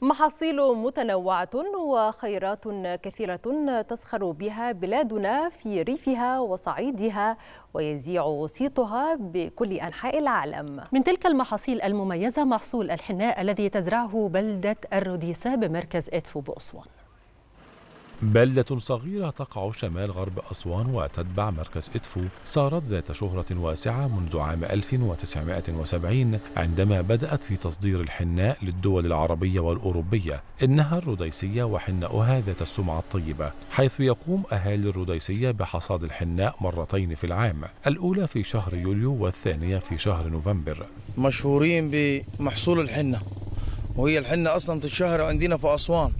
محاصيل متنوعة وخيرات كثيرة تسخر بها بلادنا في ريفها وصعيدها ويزيع صيتها بكل أنحاء العالم من تلك المحاصيل المميزة محصول الحناء الذي تزرعه بلدة الرديسة بمركز إدفو بأسوان بلدة صغيرة تقع شمال غرب أسوان وتتبع مركز إدفو صارت ذات شهرة واسعة منذ عام 1970 عندما بدأت في تصدير الحناء للدول العربية والأوروبية إنها الرديسية وحناؤها ذات السمعة الطيبة حيث يقوم أهالي الرديسية بحصاد الحناء مرتين في العام الأولى في شهر يوليو والثانية في شهر نوفمبر مشهورين بمحصول الحنة وهي الحنة أصلا تتشهر عندنا في أسوان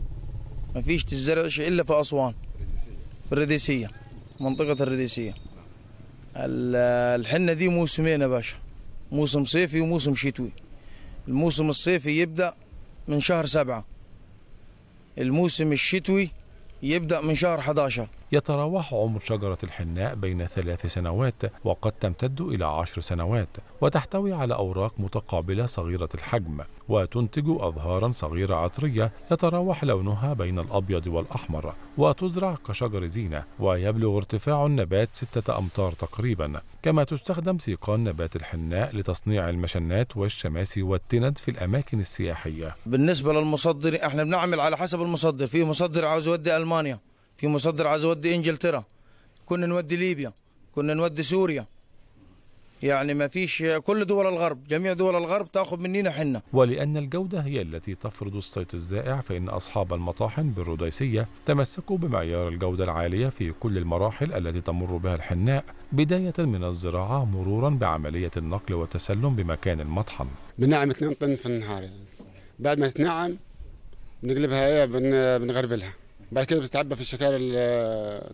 ما فيش تزرعش الا في اسوان الرديسيه منطقه الرديسيه الحنه دي موسمين يا باشا موسم صيفي وموسم شتوي الموسم الصيفي يبدا من شهر سبعة الموسم الشتوي يبدأ من شهر 11 يتراوح عمر شجرة الحناء بين ثلاث سنوات وقد تمتد إلى عشر سنوات وتحتوي على أوراق متقابلة صغيرة الحجم وتنتج أظهارا صغيرة عطرية يتراوح لونها بين الأبيض والأحمر وتزرع كشجر زينة ويبلغ ارتفاع النبات ستة أمتار تقريبا كما تستخدم سيقان نبات الحناء لتصنيع المشنات والشماسي والتند في الأماكن السياحية بالنسبة للمصدر احنا بنعمل على حسب المصدر في مصدر عاوز يودي ألمانيا في مصدر عاوز يودي إنجلترا كنا نودي ليبيا كنا نودي سوريا يعني ما فيش كل دول الغرب جميع دول الغرب تاخذ مننا حنا ولان الجوده هي التي تفرض الصيت الزائع فان اصحاب المطاحن بالرديسيه تمسكوا بمعيار الجوده العاليه في كل المراحل التي تمر بها الحناء بدايه من الزراعه مرورا بعمليه النقل والتسلم بمكان المطحن بنعم 2 طن في النهار بعد ما تنعم بنقلبها إيه، بنغربلها بعد كده بتتعبى في الشكاير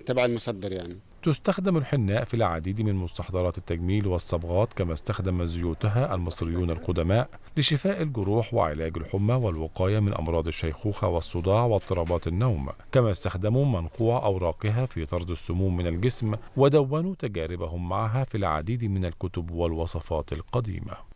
تبع المصدر يعني تستخدم الحناء في العديد من مستحضرات التجميل والصبغات كما استخدم زيوتها المصريون القدماء لشفاء الجروح وعلاج الحمى والوقاية من أمراض الشيخوخة والصداع واضطرابات النوم كما استخدموا منقوع أوراقها في طرد السموم من الجسم ودونوا تجاربهم معها في العديد من الكتب والوصفات القديمة